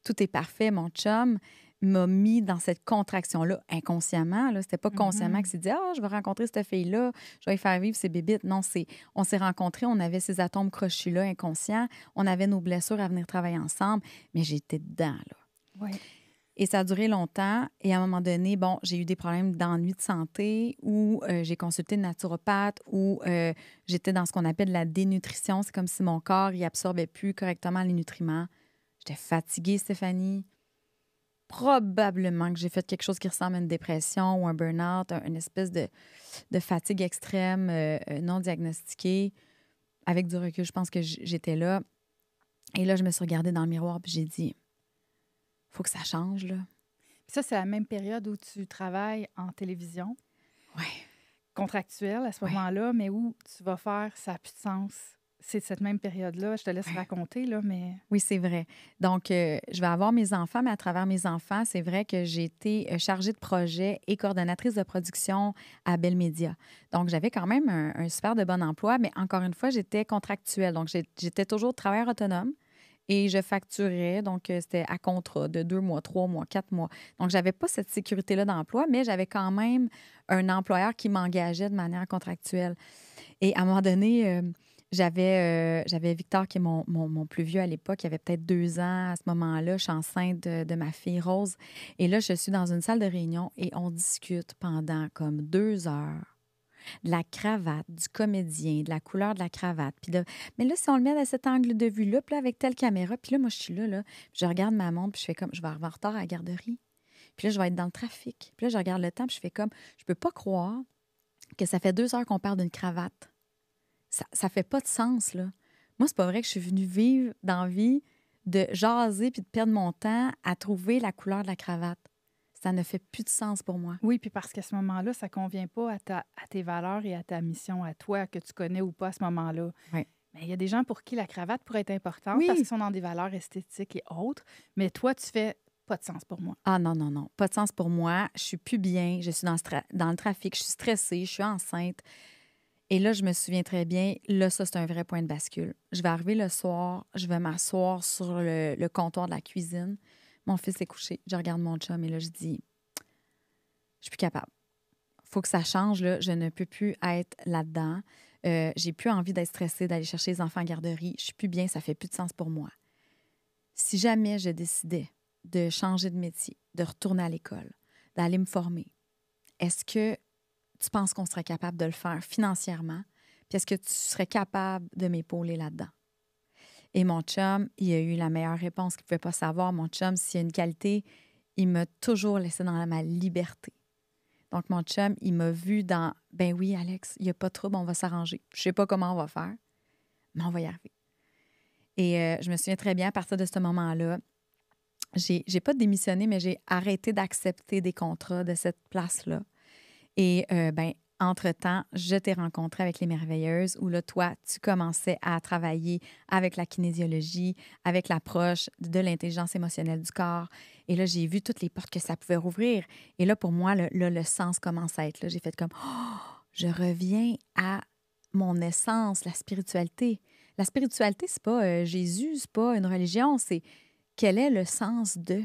tout est parfait, mon chum m'a mis dans cette contraction-là inconsciemment. Là. C'était pas mm-hmm. consciemment que c'est dit Ah, je vais rencontrer cette fille-là, je vais faire vivre ses bébites. Non, c'est on s'est rencontrés, on avait ces atomes crochus-là inconscients, on avait nos blessures à venir travailler ensemble, mais j'étais dedans. Là. Et ça a duré longtemps. Et à un moment donné, bon, j'ai eu des problèmes d'ennui de santé où euh, j'ai consulté une naturopathe, ou euh, j'étais dans ce qu'on appelle la dénutrition. C'est comme si mon corps il absorbait plus correctement les nutriments. J'étais fatiguée, Stéphanie probablement que j'ai fait quelque chose qui ressemble à une dépression ou un burn-out, une espèce de, fatigue extrême euh, euh, non diagnostiquée. Avec du recul, je pense que j'étais là. Et là, je me suis regardée dans le miroir puis j'ai dit, faut que ça change, là. ça, c'est la même période où tu travailles en télévision. Oui. Contractuelle à ce moment-là, mais où tu vas faire sa puissance c'est cette même période-là. Je te laisse raconter, là, mais... Oui, c'est vrai. Donc, euh, je vais avoir mes enfants, mais à travers mes enfants, c'est vrai que j'ai été euh, chargée de projet et coordonnatrice de production à Bell Media. Donc, j'avais quand même un, super de bon emploi, mais encore une fois, j'étais contractuelle. Donc, j'étais toujours travailleur autonome et je facturais. Donc, euh, c'était à contrat de deux mois, trois mois, quatre mois. Donc, je n'avais pas cette sécurité-là d'emploi, mais j'avais quand même un employeur qui m'engageait de manière contractuelle. Et à un moment donné, j'avais, euh, j'avais Victor, qui est mon, plus vieux à l'époque. Il avait peut-être deux ans à ce moment-là. Je suis enceinte de, ma fille Rose. Et là, je suis dans une salle de réunion et on discute pendant comme deux heures de la cravate du comédien, de la couleur de la cravate. Puis mais là, si on le met à cet angle de vue-là, puis avec telle caméra, puis là, moi, je suis là, là, je regarde ma montre, puis je fais comme, je vais arriver en retard à la garderie. Puis là, je vais être dans le trafic. Puis là, je regarde le temps, puis je fais comme, je peux pas croire que ça fait deux heures qu'on parle d'une cravate ça, fait pas de sens, là. Moi, c'est pas vrai que je suis venue vivre dans vie de jaser puis de perdre mon temps à trouver la couleur de la cravate. Ça ne fait plus de sens pour moi. Oui, puis parce qu'à ce moment-là, ça convient pas à, ta, à tes valeurs et à ta mission, à toi, que tu connais ou pas à ce moment-là. Mais il y a des gens pour qui la cravate pourrait être importante parce qu'ils sont dans des valeurs esthétiques et autres. Mais toi, tu fais pas de sens pour moi. Ah non, non, non. Pas de sens pour moi. Je suis plus bien. Je suis dans, dans le trafic. Je suis stressée. Je suis enceinte. Et là, je me souviens très bien, là, ça, c'est un vrai point de bascule. Je vais arriver le soir, je vais m'asseoir sur le, comptoir de la cuisine. Mon fils est couché. Je regarde mon chum et là, je dis Je suis plus capable. Faut que ça change, là. Je ne peux plus être là-dedans. Euh, j'ai plus envie d'être stressée, d'aller chercher les enfants en garderie. Je suis plus bien, ça fait plus de sens pour moi. Si jamais je décidais de changer de métier, de retourner à l'école, d'aller me former, est-ce que tu penses qu'on serait capable de le faire financièrement? Puis est-ce que tu serais capable de m'épauler là-dedans? Et mon chum, il a eu la meilleure réponse qu'il ne pouvait pas savoir. Mon chum, s'il y a une qualité, il m'a toujours laissé dans ma liberté. Donc, mon chum, il m'a vu dans Ben oui, Alex, il n'y a pas de trouble, on va s'arranger. Je ne sais pas comment on va faire, mais on va y arriver. Et euh, je me souviens très bien, à partir de ce moment-là, j'ai, j'ai pas démissionné, mais j'ai arrêté d'accepter des contrats de cette place-là. Et euh, ben, entre-temps, je t'ai rencontré avec les merveilleuses où là, toi, tu commençais à travailler avec la kinésiologie, avec l'approche de l'intelligence émotionnelle du corps. Et là, j'ai vu toutes les portes que ça pouvait rouvrir. Et là, pour moi, le, le, sens commence à être là. J'ai fait comme, oh, je reviens à mon essence, la spiritualité. La spiritualité, c'est pas euh, Jésus, c'est pas une religion, c'est quel est le sens de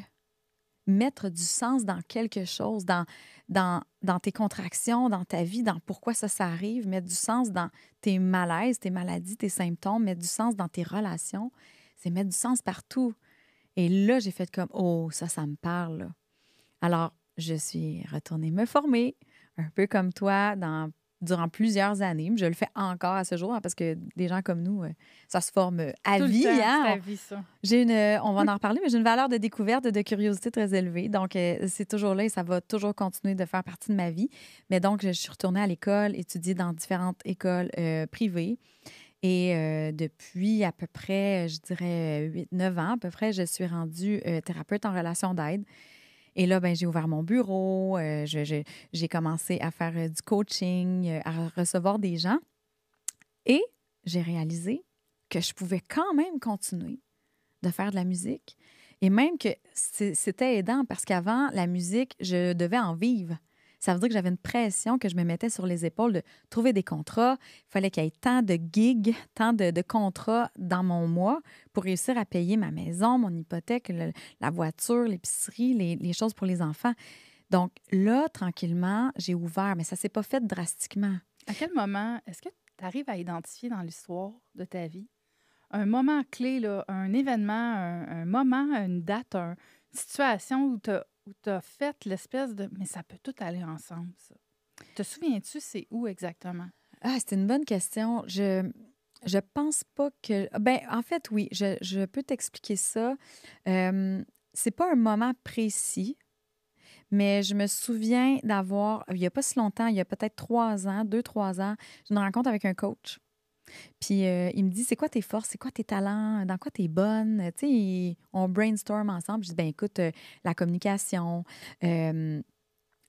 mettre du sens dans quelque chose, dans, dans, tes contractions, dans ta vie, dans pourquoi ça, ça arrive, mettre du sens dans tes malaises, tes maladies, tes symptômes, mettre du sens dans tes relations, c'est mettre du sens partout. Et là, j'ai fait comme, oh, ça, ça me parle. Alors, je suis retournée me former, un peu comme toi, dans durant plusieurs années. Je le fais encore à ce jour hein, parce que des gens comme nous, euh, ça se forme euh, à vie. Hein. vie ça. J'ai une, euh, on va en reparler, mais j'ai une valeur de découverte, de curiosité très élevée. Donc, c'est toujours là et ça va toujours continuer de faire partie de ma vie. Mais donc, je suis retournée à l'école, étudiée dans différentes écoles privées. Et depuis à peu près, je dirais 8-9 ans à peu près, je suis rendue thérapeute en relation d'aide. Et là, ben, j'ai ouvert mon bureau, euh, j'ai commencé à faire euh, du coaching, euh, à recevoir des gens. Et j'ai réalisé que je pouvais quand même continuer de faire de la musique. Et même que c'était aidant parce qu'avant, la musique, je devais en vivre. Ça veut dire que j'avais une pression que je me mettais sur les épaules de trouver des contrats. Il fallait qu'il y ait tant de gigs, tant de, contrats dans mon mois pour réussir à payer ma maison, mon hypothèque, la voiture, l'épicerie, les, choses pour les enfants. Donc là, tranquillement, j'ai ouvert, mais ça ne s'est pas fait drastiquement. À quel moment est-ce que tu arrives à identifier dans l'histoire de ta vie un moment clé, là, un événement, un, un, moment, une date, une situation où tu as où tu as fait l'espèce de mais ça peut tout aller ensemble, ça. Te souviens-tu, c'est où exactement? Ah, c'est une bonne question. Je. Je pense pas que. Ben, en fait, oui, je, je peux t'expliquer ça. c'est pas un moment précis, mais je me souviens d'avoir, il n'y a pas si longtemps, il y a peut-être trois ans, deux, trois ans, une rencontre avec un coach puis euh, il me dit c'est quoi tes forces, c'est quoi tes talents, dans quoi t'es bonne. Tu sais, on brainstorm ensemble. Je dis ben écoute, euh, la communication. Euh,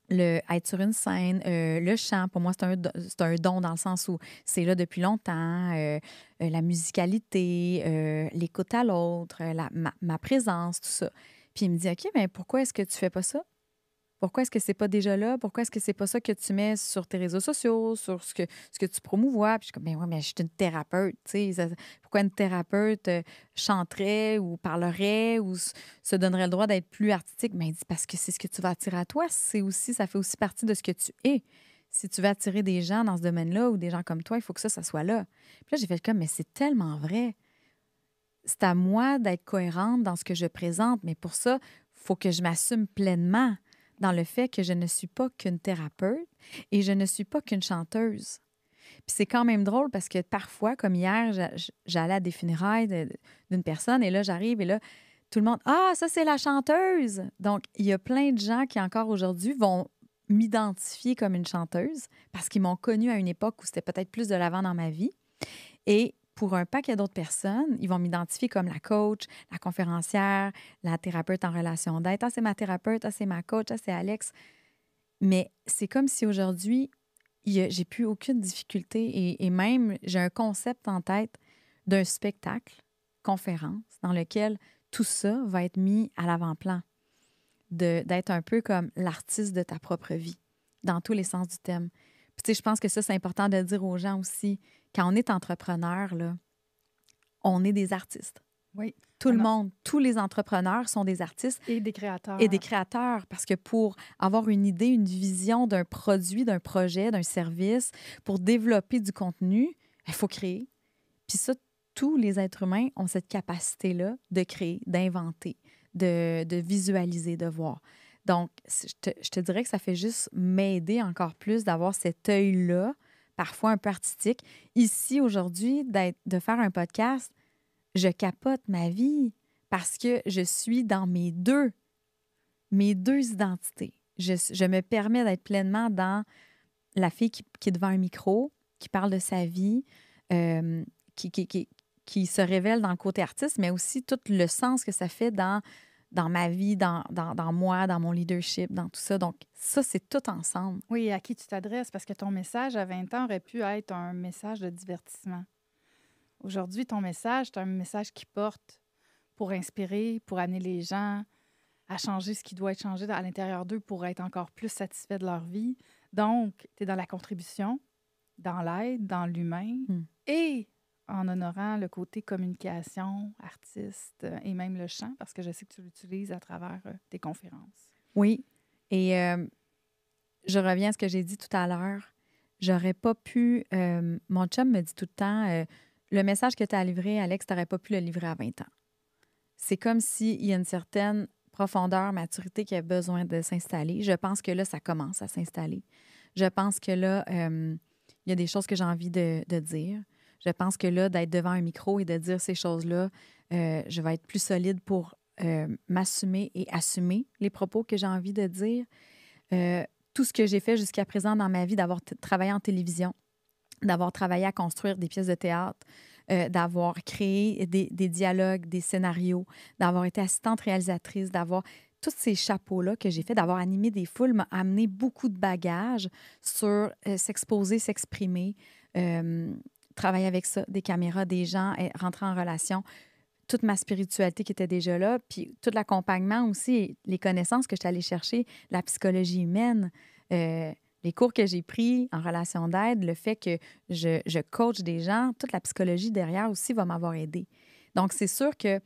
le être sur une scène, le chant, pour moi, c'est un, don dans le sens où c'est là depuis longtemps, la musicalité, l'écoute à l'autre, ma, présence, tout ça. Puis il me dit, OK, mais ben, pourquoi est-ce que tu fais pas ça? Pourquoi est-ce que c'est pas déjà là? Pourquoi est-ce que c'est pas ça que tu mets sur tes réseaux sociaux, sur ce que, ce que tu promouvois? Puis je suis comme, mais ben ouais, mais je suis une thérapeute. pourquoi une thérapeute euh, chanterait ou parlerait ou se donnerait le droit d'être plus artistique? Mais ben, dit parce que c'est ce que tu vas attirer à toi. C'est aussi, ça fait aussi partie de ce que tu es. Si tu veux attirer des gens dans ce domaine-là ou des gens comme toi, il faut que ça, ça soit là. Puis là, j'ai fait comme, mais c'est tellement vrai. C'est à moi d'être cohérente dans ce que je présente, mais pour ça, il faut que je m'assume pleinement dans le fait que je ne suis pas qu'une thérapeute et je ne suis pas qu'une chanteuse. Puis c'est quand même drôle parce que parfois, comme hier, j'allais à des funérailles d'une personne et là, j'arrive et là, tout le monde Ah, ça, c'est la chanteuse! Donc, il y a plein de gens qui, encore aujourd'hui, vont m'identifier comme une chanteuse parce qu'ils m'ont connue à une époque où c'était peut-être plus de l'avant dans ma vie. Et pour un paquet d'autres personnes, ils vont m'identifier comme la coach, la conférencière, la thérapeute en relation d'être Ah, c'est ma thérapeute, ah, c'est ma coach, ah, c'est Alex. Mais c'est comme si aujourd'hui, j'ai plus aucune difficulté et, même j'ai un concept en tête d'un spectacle, conférence, dans lequel tout ça va être mis à l'avant-plan, d'être un peu comme l'artiste de ta propre vie, dans tous les sens du thème. Puis, tu sais, je pense que ça, c'est important de dire aux gens aussi quand on est entrepreneur, on est des artistes. Oui. Tout le monde, tous les entrepreneurs sont des artistes. Et des créateurs. Et des créateurs, parce que pour avoir une idée, une vision d'un produit, d'un projet, d'un service, pour développer du contenu, il faut créer. Puis ça, tous les êtres humains ont cette capacité-là de créer, d'inventer, de, visualiser, de voir. Donc, je te, je te, dirais que ça fait juste m'aider encore plus d'avoir cet œil-là parfois un peu artistique. Ici, aujourd'hui, de faire un podcast, je capote ma vie parce que je suis dans mes deux, mes deux identités. Je, me permets d'être pleinement dans la fille qui, est devant un micro, qui parle de sa vie, euh, qui, qui, qui, se révèle dans le côté artiste, mais aussi tout le sens que ça fait dans dans ma vie, dans, dans, dans, moi, dans mon leadership, dans tout ça. Donc, ça, c'est tout ensemble. Oui, à qui tu t'adresses, parce que ton message à 20 ans aurait pu être un message de divertissement. Aujourd'hui, ton message, c'est un message qui porte pour inspirer, pour amener les gens à changer ce qui doit être changé à l'intérieur d'eux pour être encore plus satisfaits de leur vie. Donc, tu es dans la contribution, dans l'aide, dans l'humain hmm. et en honorant le côté communication, artiste euh, et même le chant, parce que je sais que tu l'utilises à travers euh, tes conférences. Oui. Et euh, je reviens à ce que j'ai dit tout à l'heure. J'aurais pas pu. mon chum me dit tout le temps le message que tu as livré, Alex, tu n'aurais pas pu le livrer à 20 ans. C'est comme s'il y a une certaine profondeur, maturité qui a besoin de s'installer. Je pense que là, ça commence à s'installer. Je pense que là, il y a des choses que j'ai envie de dire je pense que là, d'être devant un micro et de dire ces choses-là, euh, je vais être plus solide pour euh, m'assumer et assumer les propos que j'ai envie de dire. Euh, tout ce que j'ai fait jusqu'à présent dans ma vie, d'avoir travaillé en télévision, d'avoir travaillé à construire des pièces de théâtre, d'avoir créé des, dialogues, des scénarios, d'avoir été assistante réalisatrice, d'avoir tous ces chapeaux-là que j'ai fait, d'avoir animé des foules, m'a amené beaucoup de bagages sur s'exposer, s'exprimer, travailler avec ça, des caméras, des gens, et rentrer en relation toute ma spiritualité qui était déjà là, puis tout l'accompagnement aussi, les connaissances que j'étais allée chercher, la psychologie humaine, euh, les cours que j'ai pris en relation d'aide, le fait que je, je, coach des gens, toute la psychologie derrière aussi va m'avoir aidé. Donc, c'est sûr que,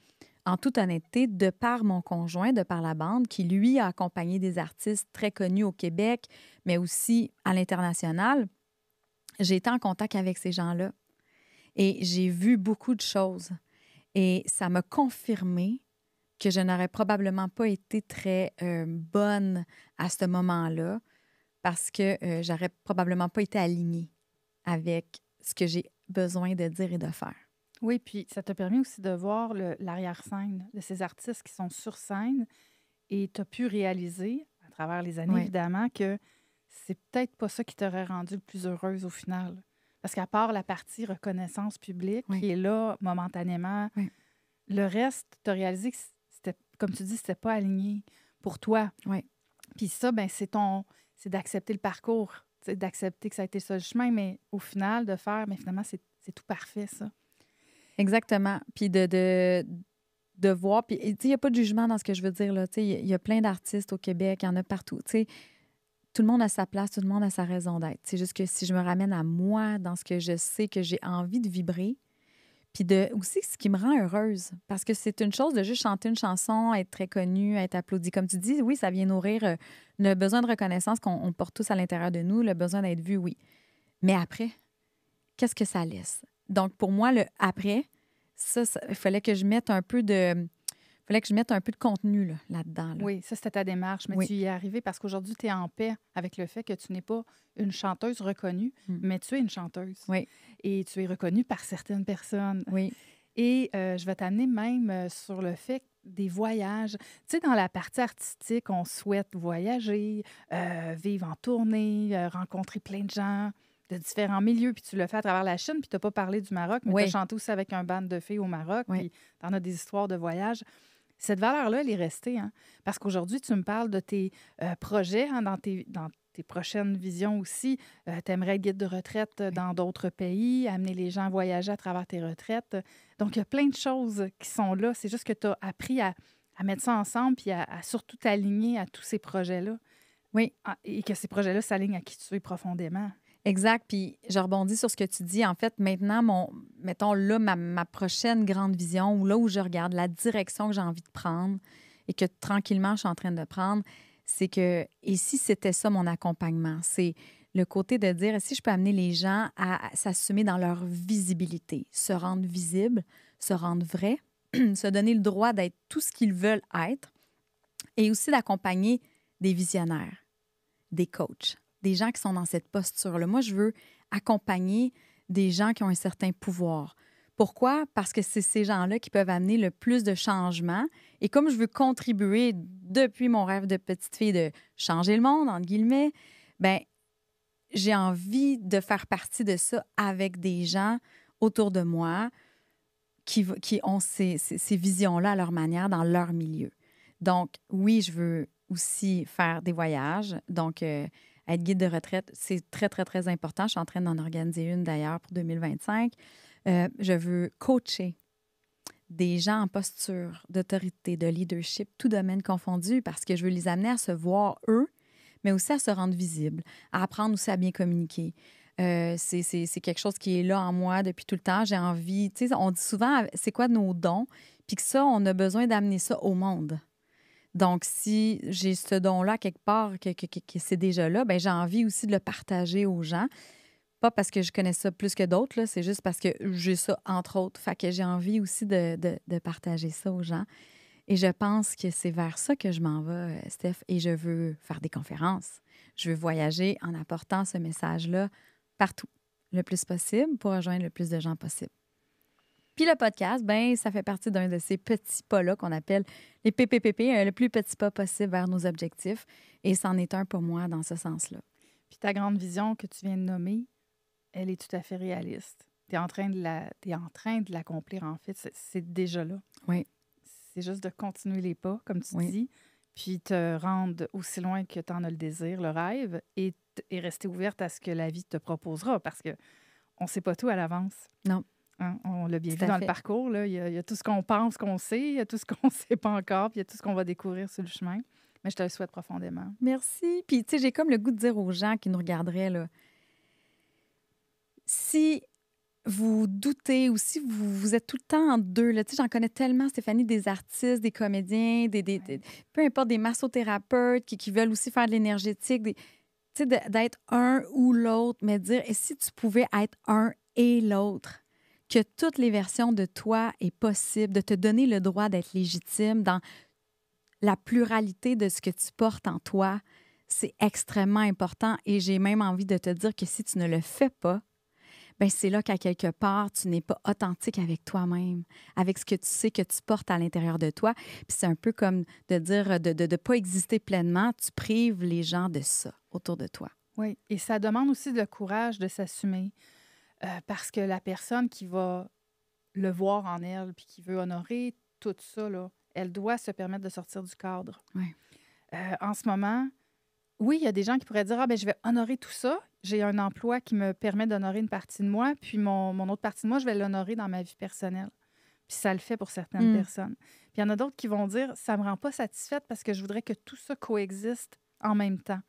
en toute honnêteté, de par mon conjoint, de par la bande, qui lui a accompagné des artistes très connus au Québec, mais aussi à l'international, j'ai été en contact avec ces gens-là et j'ai vu beaucoup de choses. Et ça m'a confirmé que je n'aurais probablement pas été très euh, bonne à ce moment-là parce que euh, j'aurais probablement pas été alignée avec ce que j'ai besoin de dire et de faire. Oui, puis ça t'a permis aussi de voir l'arrière-scène de ces artistes qui sont sur scène et tu as pu réaliser, à travers les années évidemment, que c'est peut-être pas ça qui t'aurait rendu le plus heureuse au final. Parce qu'à part la partie reconnaissance publique qui est là momentanément, le reste, tu as réalisé que c'était, comme tu dis, c'était pas aligné pour toi. Puis ça, ben, c'est ton c'est d'accepter le parcours, d'accepter que ça a été ça le chemin, mais au final, de faire, mais ben, finalement, c'est, tout parfait, ça. Exactement. Puis de, de, de voir, puis il n'y a pas de jugement dans ce que je veux dire, là. Il y, y, a plein d'artistes au Québec, il y en a partout, tu sais tout le monde a sa place, tout le monde a sa raison d'être. C'est juste que si je me ramène à moi, dans ce que je sais que j'ai envie de vibrer, puis de aussi ce qui me rend heureuse, parce que c'est une chose de juste chanter une chanson, être très connue, être applaudie. Comme tu dis, oui, ça vient nourrir euh, le besoin de reconnaissance qu'on porte tous à l'intérieur de nous, le besoin d'être vu, oui. Mais après, qu'est-ce que ça laisse? Donc, pour moi, le après, ça, ça, il fallait que je mette un peu de fallait que je mette un peu de contenu là, dedans Oui, ça, c'était ta démarche, mais tu y es arrivée parce qu'aujourd'hui, tu es en paix avec le fait que tu n'es pas une chanteuse reconnue, hmm. mais tu es une chanteuse. Oui. Et tu es reconnue par certaines personnes. Oui. Et euh, je vais t'amener même euh, sur le fait des voyages. Tu sais, dans la partie artistique, on souhaite voyager, euh, vivre en tournée, rencontrer plein de gens de différents milieux, puis tu le fais à travers la Chine, puis tu n'as pas parlé du Maroc, mais tu as chanté aussi avec un band de filles au Maroc, oui. puis tu en as des histoires de voyage. Cette valeur-là, elle est restée. Hein. Parce qu'aujourd'hui, tu me parles de tes euh, projets hein, dans, tes, prochaines visions aussi. Euh, tu aimerais être guide de retraite euh, dans d'autres pays, amener les gens à voyager à travers tes retraites. Donc, il y a plein de choses qui sont là. C'est juste que tu as appris à, mettre ça ensemble puis à, surtout t'aligner à tous ces projets-là. Oui. Ah, et que ces projets-là s'alignent à qui tu es profondément. Exact. Puis je rebondis sur ce que tu dis. En fait, maintenant, mon, mettons là, ma, prochaine grande vision ou là où je regarde la direction que j'ai envie de prendre et que tranquillement je suis en train de prendre, c'est que, et si c'était ça mon accompagnement, c'est le côté de dire si je peux amener les gens à, à s'assumer dans leur visibilité, se rendre visible, se rendre vrai, [CLEARS THROAT] se donner le droit d'être tout ce qu'ils veulent être et aussi d'accompagner des visionnaires, des coachs des gens qui sont dans cette posture-là. Moi, je veux accompagner des gens qui ont un certain pouvoir. Pourquoi? Parce que c'est ces gens-là qui peuvent amener le plus de changements. Et comme je veux contribuer depuis mon rêve de petite fille de changer le monde, entre guillemets, ben j'ai envie de faire partie de ça avec des gens autour de moi qui, qui ont ces, ces, visions-là à leur manière, dans leur milieu. Donc, oui, je veux aussi faire des voyages. Donc, euh, être guide de retraite, c'est très, très, très important. Je suis en train d'en organiser une d'ailleurs pour 2025. Euh, je veux coacher des gens en posture d'autorité, de leadership, tout domaine confondu, parce que je veux les amener à se voir eux, mais aussi à se rendre visibles, à apprendre aussi à bien communiquer. Euh, c'est quelque chose qui est là en moi depuis tout le temps. J'ai envie, tu sais, on dit souvent, c'est quoi nos dons? Puis que ça, on a besoin d'amener ça au monde. Donc, si j'ai ce don-là quelque part, que, c'est déjà là, ben j'ai envie aussi de le partager aux gens. Pas parce que je connais ça plus que d'autres, c'est juste parce que j'ai ça entre autres. Fait que j'ai envie aussi de, de, partager ça aux gens. Et je pense que c'est vers ça que je m'en vais, euh, Steph, et je veux faire des conférences. Je veux voyager en apportant ce message-là partout, le plus possible, pour rejoindre le plus de gens possible. Puis le podcast, ben, ça fait partie d'un de ces petits pas-là qu'on appelle les PPPP, euh, le plus petit pas possible vers nos objectifs. Et c'en est un pour moi dans ce sens-là. Puis ta grande vision que tu viens de nommer, elle est tout à fait réaliste. Tu es en train de l'accomplir, en fait. C'est déjà là. Oui. C'est juste de continuer les pas, comme tu dis, puis te rendre aussi loin que tu en as le désir, le rêve, et, rester ouverte à ce que la vie te proposera, parce que on sait pas tout à l'avance. Non. Hein, on l'a bien dans le parcours. Là. Il, y a, tout ce qu'on pense qu'on sait, il y a tout ce qu'on ne [LAUGHS] sait pas encore, puis il y a tout ce qu'on va découvrir sur le chemin. Mais je te le souhaite profondément. Merci. Puis, tu sais, j'ai comme le goût de dire aux gens qui nous regarderaient, là, si vous doutez ou si vous, êtes tout le temps en deux, tu sais, j'en connais tellement, Stéphanie, des artistes, des comédiens, des, peu importe, des massothérapeutes qui, veulent aussi faire de l'énergétique, tu sais, d'être un ou l'autre, mais dire, et si tu pouvais être un et l'autre? que toutes les versions de toi est possible, de te donner le droit d'être légitime dans la pluralité de ce que tu portes en toi, c'est extrêmement important et j'ai même envie de te dire que si tu ne le fais pas, ben c'est là qu'à quelque part, tu n'es pas authentique avec toi-même, avec ce que tu sais que tu portes à l'intérieur de toi. Puis c'est un peu comme de dire de ne pas exister pleinement, tu prives les gens de ça autour de toi. Oui, et ça demande aussi le courage de s'assumer, euh, parce que la personne qui va le voir en elle puis qui veut honorer tout ça, elle doit se permettre de sortir du cadre. Euh, en ce moment, oui, il y a des gens qui pourraient dire Ah, ben je vais honorer tout ça. J'ai un emploi qui me permet d'honorer une partie de moi, puis mon, autre partie de moi, je vais l'honorer dans ma vie personnelle. Puis ça le fait pour certaines mm. personnes. Puis il y en a d'autres qui vont dire Ça me rend pas satisfaite parce que je voudrais que tout ça coexiste en même temps.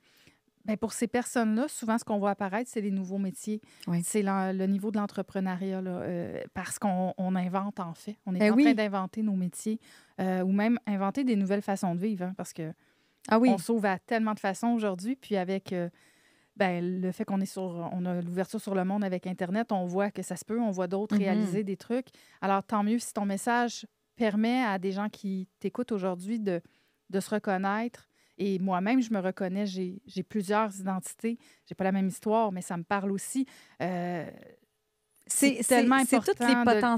Bien, pour ces personnes-là, souvent, ce qu'on voit apparaître, c'est les nouveaux métiers. C'est le, niveau de l'entrepreneuriat, euh, parce qu'on invente, en fait. On est ben en train d'inventer nos métiers euh, ou même inventer des nouvelles façons de vivre, hein, parce que ah on sauve à tellement de façons aujourd'hui. Puis avec euh, ben, le fait qu'on est sur, on a l'ouverture sur le monde avec Internet, on voit que ça se peut, on voit d'autres mm-hmm. réaliser des trucs. Alors, tant mieux si ton message permet à des gens qui t'écoutent aujourd'hui de, de se reconnaître, et moi-même, je me reconnais, j'ai plusieurs identités. J'ai pas la même histoire, mais ça me parle aussi. Euh, c'est tellement important.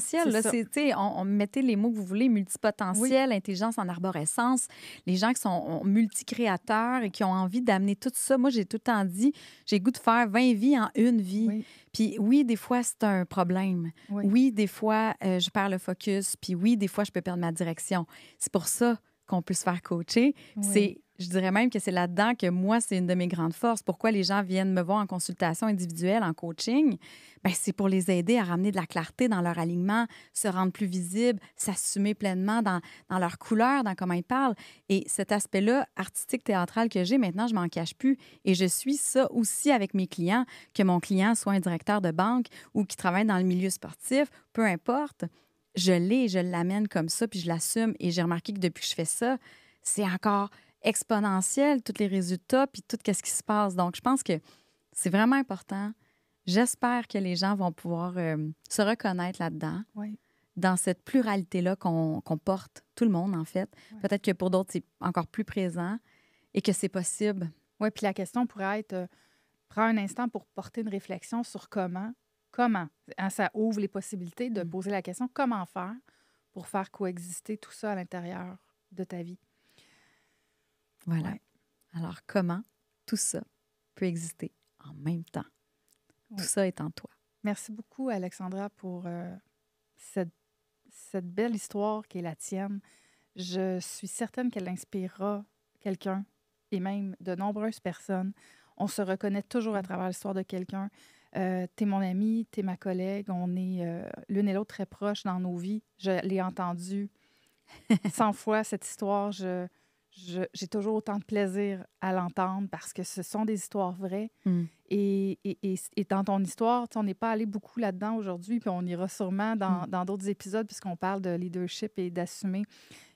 C'est tous les potentiels. on, mettait les mots que vous voulez, multipotentiel, intelligence en arborescence, les gens qui sont multicréateurs et qui ont envie d'amener tout ça. Moi, j'ai tout le temps dit, j'ai goût de faire 20 vies en une vie. Puis oui, des fois, c'est un problème. Oui, des fois, euh, je perds le focus. Puis oui, des fois, je peux perdre ma direction. C'est pour ça qu'on peut se faire coacher. C'est je dirais même que c'est là-dedans que moi, c'est une de mes grandes forces. Pourquoi les gens viennent me voir en consultation individuelle, en coaching? Ben, c'est pour les aider à ramener de la clarté dans leur alignement, se rendre plus visible, s'assumer pleinement dans, leur couleur, dans comment ils parlent. Et cet aspect-là, artistique, théâtral que j'ai, maintenant, je m'en cache plus. Et je suis ça aussi avec mes clients, que mon client soit un directeur de banque ou qui travaille dans le milieu sportif, peu importe. Je l'ai, je l'amène comme ça, puis je l'assume. Et j'ai remarqué que depuis que je fais ça, c'est encore exponentielle, tous les résultats, puis tout ce qui se passe. Donc, je pense que c'est vraiment important. J'espère que les gens vont pouvoir euh, se reconnaître là-dedans, dans cette pluralité-là qu'on porte, tout le monde en fait. Peut-être que pour d'autres, c'est encore plus présent et que c'est possible. Oui, puis la question pourrait être, euh, prends un instant pour porter une réflexion sur comment, comment. Hein, ça ouvre les possibilités de mm. poser la question, comment faire pour faire coexister tout ça à l'intérieur de ta vie. Voilà. Alors, comment tout ça peut exister en même temps? Tout ça est en toi. Merci beaucoup, Alexandra, pour euh, cette, belle histoire qui est la tienne. Je suis certaine qu'elle inspirera quelqu'un et même de nombreuses personnes. On se reconnaît toujours à mm. travers l'histoire de quelqu'un. Euh, t'es mon ami, t'es ma collègue, on est euh, l'une et l'autre très proches dans nos vies. Je l'ai entendue [LAUGHS] cent fois, cette histoire. Je, j'ai toujours autant de plaisir à l'entendre parce que ce sont des histoires vraies. Mmh. Et, et, et, dans ton histoire, on n'est pas allé beaucoup là-dedans aujourd'hui, puis on ira sûrement mmh. dans, d'autres épisodes puisqu'on parle de leadership et d'assumer.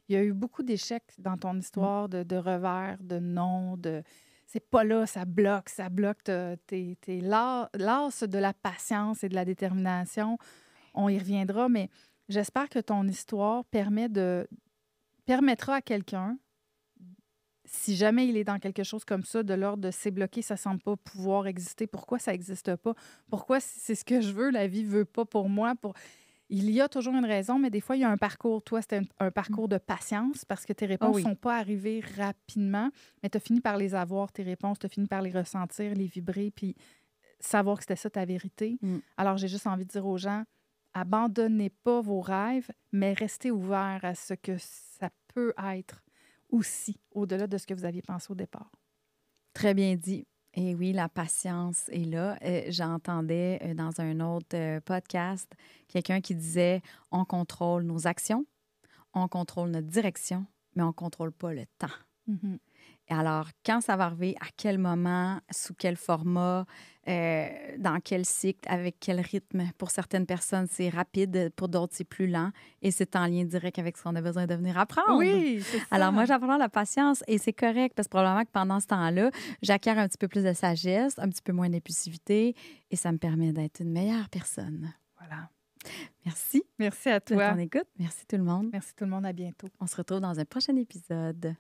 Il y a eu beaucoup d'échecs dans ton mmh. histoire, de, de, revers, de non, de c'est pas là, ça bloque, ça bloque. T'es l'as de la patience et de la détermination. On y reviendra, mais j'espère que ton histoire permet de, permettra à quelqu'un si jamais il est dans quelque chose comme ça, de l'ordre de c'est bloqué, ça semble pas pouvoir exister, pourquoi ça n'existe pas? Pourquoi c'est ce que je veux, la vie veut pas pour moi? Pour... Il y a toujours une raison, mais des fois, il y a un parcours. Toi, c'était un, parcours de patience parce que tes ah réponses ne sont pas arrivées rapidement, mais tu as fini par les avoir, tes réponses, tu as fini par les ressentir, les vibrer, puis savoir que c'était ça ta vérité. Mm. Alors, j'ai juste envie de dire aux gens, abandonnez pas vos rêves, mais restez ouverts à ce que ça peut être aussi, au-delà de ce que vous aviez pensé au départ. Très bien dit. Et oui, la patience est là. Euh, j'entendais euh, dans un autre euh, podcast quelqu'un qui disait on contrôle nos actions, on contrôle notre direction, mais on contrôle pas le temps. Mm-hmm. Et alors, quand ça va arriver, à quel moment, sous quel format, euh, dans quel cycle, avec quel rythme. Pour certaines personnes, c'est rapide, pour d'autres, c'est plus lent. Et c'est en lien direct avec ce qu'on a besoin de venir apprendre. Oui, ça. Alors, moi, j'apprends la patience et c'est correct parce que probablement que pendant ce temps-là, j'acquiers un petit peu plus de sagesse, un petit peu moins d'impulsivité et ça me permet d'être une meilleure personne. Voilà. Merci. Merci à toi. à ton écoute. Merci tout le monde. Merci tout le monde. À bientôt. On se retrouve dans un prochain épisode.